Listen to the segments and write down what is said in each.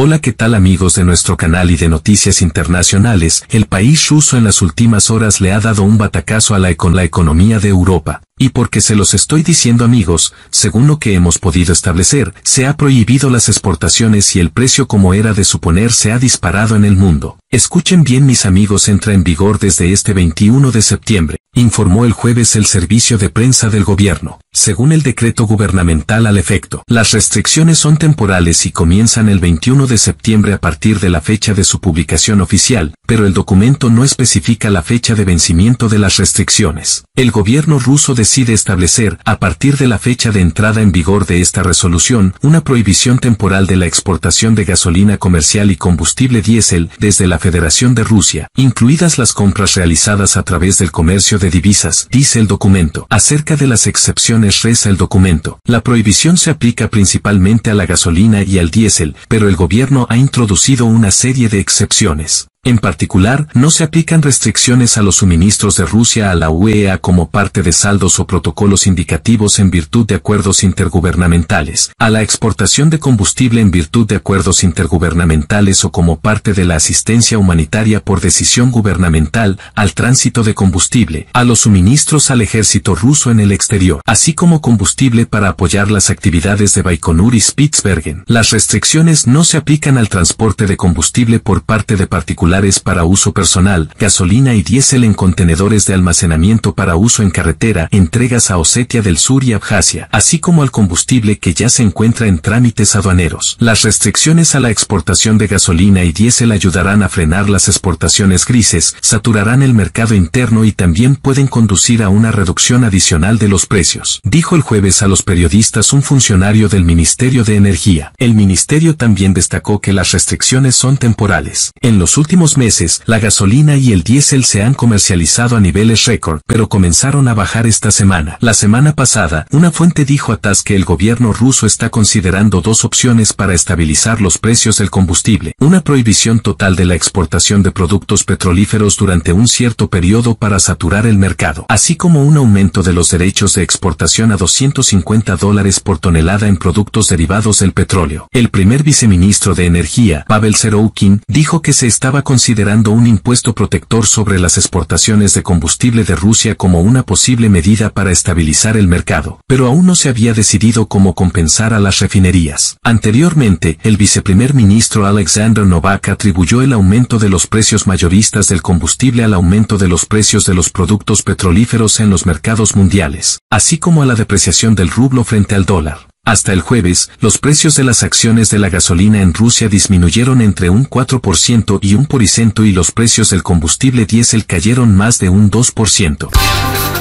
Hola qué tal amigos de nuestro canal y de noticias internacionales, el país ruso en las últimas horas le ha dado un batacazo a la, la economía de Europa. Y porque se los estoy diciendo amigos, según lo que hemos podido establecer, se ha prohibido las exportaciones y el precio como era de suponer se ha disparado en el mundo. Escuchen bien mis amigos entra en vigor desde este 21 de septiembre, informó el jueves el servicio de prensa del gobierno, según el decreto gubernamental al efecto. Las restricciones son temporales y comienzan el 21 de septiembre a partir de la fecha de su publicación oficial, pero el documento no especifica la fecha de vencimiento de las restricciones. El gobierno ruso de decide establecer, a partir de la fecha de entrada en vigor de esta resolución, una prohibición temporal de la exportación de gasolina comercial y combustible diésel desde la Federación de Rusia, incluidas las compras realizadas a través del comercio de divisas, dice el documento. Acerca de las excepciones reza el documento. La prohibición se aplica principalmente a la gasolina y al diésel, pero el gobierno ha introducido una serie de excepciones. En particular, no se aplican restricciones a los suministros de Rusia a la UEA como parte de saldos o protocolos indicativos en virtud de acuerdos intergubernamentales, a la exportación de combustible en virtud de acuerdos intergubernamentales o como parte de la asistencia humanitaria por decisión gubernamental, al tránsito de combustible, a los suministros al ejército ruso en el exterior, así como combustible para apoyar las actividades de Baikonur y Spitsbergen. Las restricciones no se aplican al transporte de combustible por parte de particulares para uso personal, gasolina y diésel en contenedores de almacenamiento para uso en carretera, entregas a Osetia del Sur y Abjasia, así como al combustible que ya se encuentra en trámites aduaneros. Las restricciones a la exportación de gasolina y diésel ayudarán a frenar las exportaciones grises, saturarán el mercado interno y también pueden conducir a una reducción adicional de los precios, dijo el jueves a los periodistas un funcionario del Ministerio de Energía. El ministerio también destacó que las restricciones son temporales. En los últimos meses, la gasolina y el diésel se han comercializado a niveles récord, pero comenzaron a bajar esta semana. La semana pasada, una fuente dijo a TAS que el gobierno ruso está considerando dos opciones para estabilizar los precios del combustible. Una prohibición total de la exportación de productos petrolíferos durante un cierto periodo para saturar el mercado, así como un aumento de los derechos de exportación a 250 dólares por tonelada en productos derivados del petróleo. El primer viceministro de Energía, Pavel Seroukin, dijo que se estaba considerando un impuesto protector sobre las exportaciones de combustible de Rusia como una posible medida para estabilizar el mercado, pero aún no se había decidido cómo compensar a las refinerías. Anteriormente, el viceprimer ministro Alexander Novak atribuyó el aumento de los precios mayoristas del combustible al aumento de los precios de los productos petrolíferos en los mercados mundiales, así como a la depreciación del rublo frente al dólar. Hasta el jueves, los precios de las acciones de la gasolina en Rusia disminuyeron entre un 4% y un por y los precios del combustible diésel cayeron más de un 2%.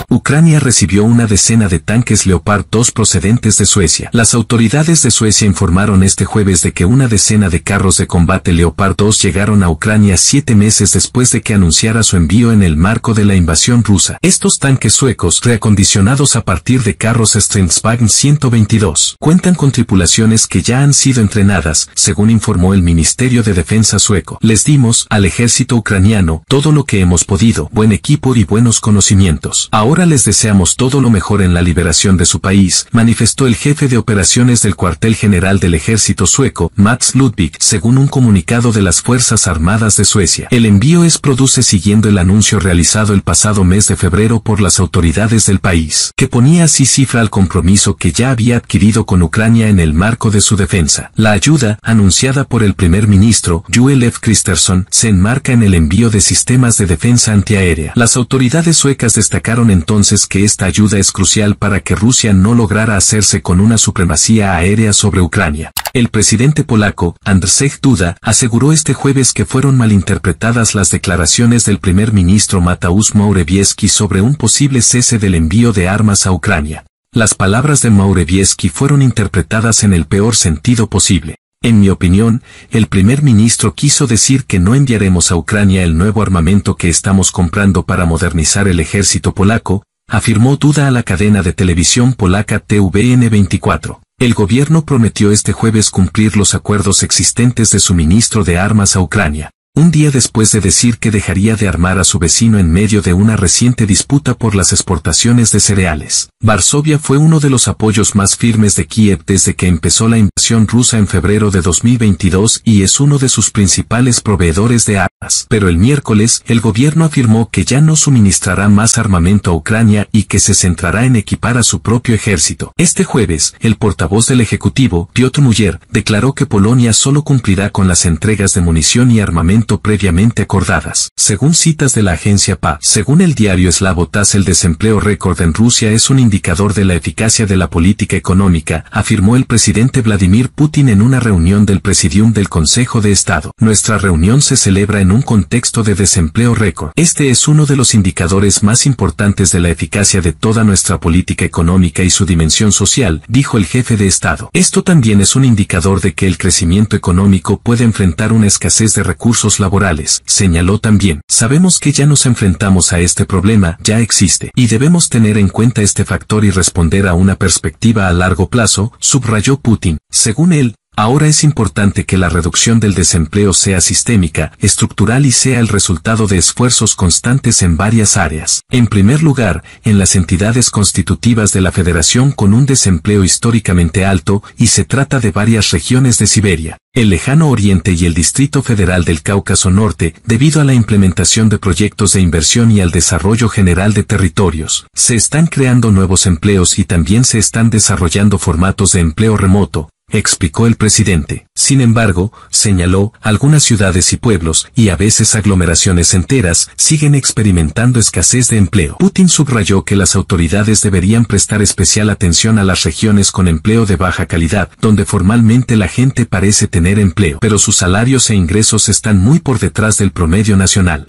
Ucrania recibió una decena de tanques Leopard 2 procedentes de Suecia. Las autoridades de Suecia informaron este jueves de que una decena de carros de combate Leopard 2 llegaron a Ucrania siete meses después de que anunciara su envío en el marco de la invasión rusa. Estos tanques suecos reacondicionados a partir de carros Stridsvagn 122 cuentan con tripulaciones que ya han sido entrenadas, según informó el Ministerio de Defensa sueco. Les dimos al ejército ucraniano todo lo que hemos podido, buen equipo y buenos conocimientos. Ahora Ahora les deseamos todo lo mejor en la liberación de su país, manifestó el jefe de operaciones del cuartel general del ejército sueco, Mats Ludwig, según un comunicado de las Fuerzas Armadas de Suecia. El envío es produce siguiendo el anuncio realizado el pasado mes de febrero por las autoridades del país, que ponía así cifra al compromiso que ya había adquirido con Ucrania en el marco de su defensa. La ayuda, anunciada por el primer ministro, Joel F. Christerson, se enmarca en el envío de sistemas de defensa antiaérea. Las autoridades suecas destacaron en entonces que esta ayuda es crucial para que Rusia no lograra hacerse con una supremacía aérea sobre Ucrania. El presidente polaco, Andrzej Duda, aseguró este jueves que fueron malinterpretadas las declaraciones del primer ministro Mateusz Morawiecki sobre un posible cese del envío de armas a Ucrania. Las palabras de Morawiecki fueron interpretadas en el peor sentido posible. En mi opinión, el primer ministro quiso decir que no enviaremos a Ucrania el nuevo armamento que estamos comprando para modernizar el ejército polaco, afirmó Duda a la cadena de televisión polaca TVN24. El gobierno prometió este jueves cumplir los acuerdos existentes de suministro de armas a Ucrania un día después de decir que dejaría de armar a su vecino en medio de una reciente disputa por las exportaciones de cereales. Varsovia fue uno de los apoyos más firmes de Kiev desde que empezó la invasión rusa en febrero de 2022 y es uno de sus principales proveedores de armas. Pero el miércoles, el gobierno afirmó que ya no suministrará más armamento a Ucrania y que se centrará en equipar a su propio ejército. Este jueves, el portavoz del Ejecutivo, Piotr Muller, declaró que Polonia solo cumplirá con las entregas de munición y armamento previamente acordadas. Según citas de la agencia PA, según el diario eslavo TAS, el desempleo récord en Rusia es un indicador de la eficacia de la política económica, afirmó el presidente Vladimir Putin en una reunión del Presidium del Consejo de Estado. Nuestra reunión se celebra en un contexto de desempleo récord. Este es uno de los indicadores más importantes de la eficacia de toda nuestra política económica y su dimensión social, dijo el jefe de Estado. Esto también es un indicador de que el crecimiento económico puede enfrentar una escasez de recursos laborales, señaló también. Sabemos que ya nos enfrentamos a este problema, ya existe, y debemos tener en cuenta este factor y responder a una perspectiva a largo plazo, subrayó Putin. Según él, Ahora es importante que la reducción del desempleo sea sistémica, estructural y sea el resultado de esfuerzos constantes en varias áreas. En primer lugar, en las entidades constitutivas de la Federación con un desempleo históricamente alto, y se trata de varias regiones de Siberia el lejano oriente y el Distrito Federal del Cáucaso Norte, debido a la implementación de proyectos de inversión y al desarrollo general de territorios, se están creando nuevos empleos y también se están desarrollando formatos de empleo remoto, explicó el presidente. Sin embargo, señaló, algunas ciudades y pueblos, y a veces aglomeraciones enteras, siguen experimentando escasez de empleo. Putin subrayó que las autoridades deberían prestar especial atención a las regiones con empleo de baja calidad, donde formalmente la gente parece tener empleo, pero sus salarios e ingresos están muy por detrás del promedio nacional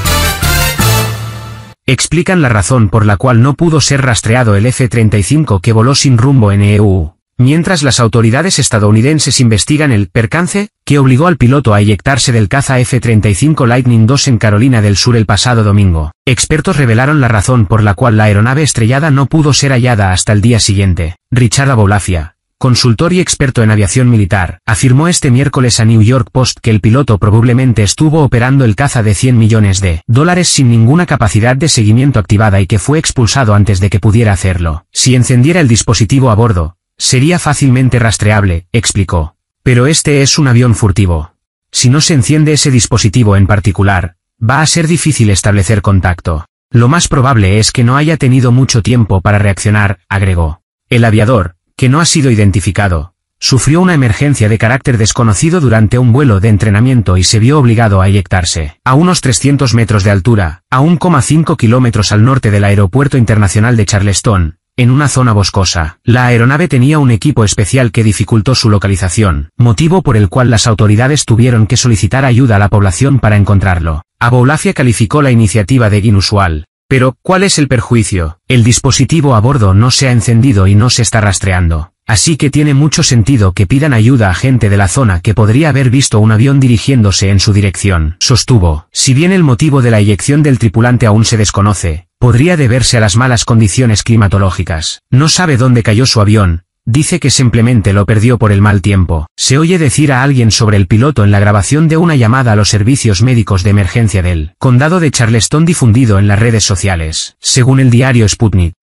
explican la razón por la cual no pudo ser rastreado el F-35 que voló sin rumbo en EU. Mientras las autoridades estadounidenses investigan el percance, que obligó al piloto a eyectarse del caza F-35 Lightning II en Carolina del Sur el pasado domingo, expertos revelaron la razón por la cual la aeronave estrellada no pudo ser hallada hasta el día siguiente. Richard Abolafia, consultor y experto en aviación militar, afirmó este miércoles a New York Post que el piloto probablemente estuvo operando el caza de 100 millones de dólares sin ninguna capacidad de seguimiento activada y que fue expulsado antes de que pudiera hacerlo. Si encendiera el dispositivo a bordo, Sería fácilmente rastreable, explicó. Pero este es un avión furtivo. Si no se enciende ese dispositivo en particular, va a ser difícil establecer contacto. Lo más probable es que no haya tenido mucho tiempo para reaccionar, agregó. El aviador, que no ha sido identificado, sufrió una emergencia de carácter desconocido durante un vuelo de entrenamiento y se vio obligado a eyectarse. A unos 300 metros de altura, a 1,5 kilómetros al norte del Aeropuerto Internacional de Charleston, en una zona boscosa. La aeronave tenía un equipo especial que dificultó su localización, motivo por el cual las autoridades tuvieron que solicitar ayuda a la población para encontrarlo. Aboulafia calificó la iniciativa de inusual. Pero, ¿cuál es el perjuicio? El dispositivo a bordo no se ha encendido y no se está rastreando. Así que tiene mucho sentido que pidan ayuda a gente de la zona que podría haber visto un avión dirigiéndose en su dirección, sostuvo. Si bien el motivo de la eyección del tripulante aún se desconoce, podría deberse a las malas condiciones climatológicas. No sabe dónde cayó su avión, dice que simplemente lo perdió por el mal tiempo. Se oye decir a alguien sobre el piloto en la grabación de una llamada a los servicios médicos de emergencia del condado de Charleston difundido en las redes sociales. Según el diario Sputnik,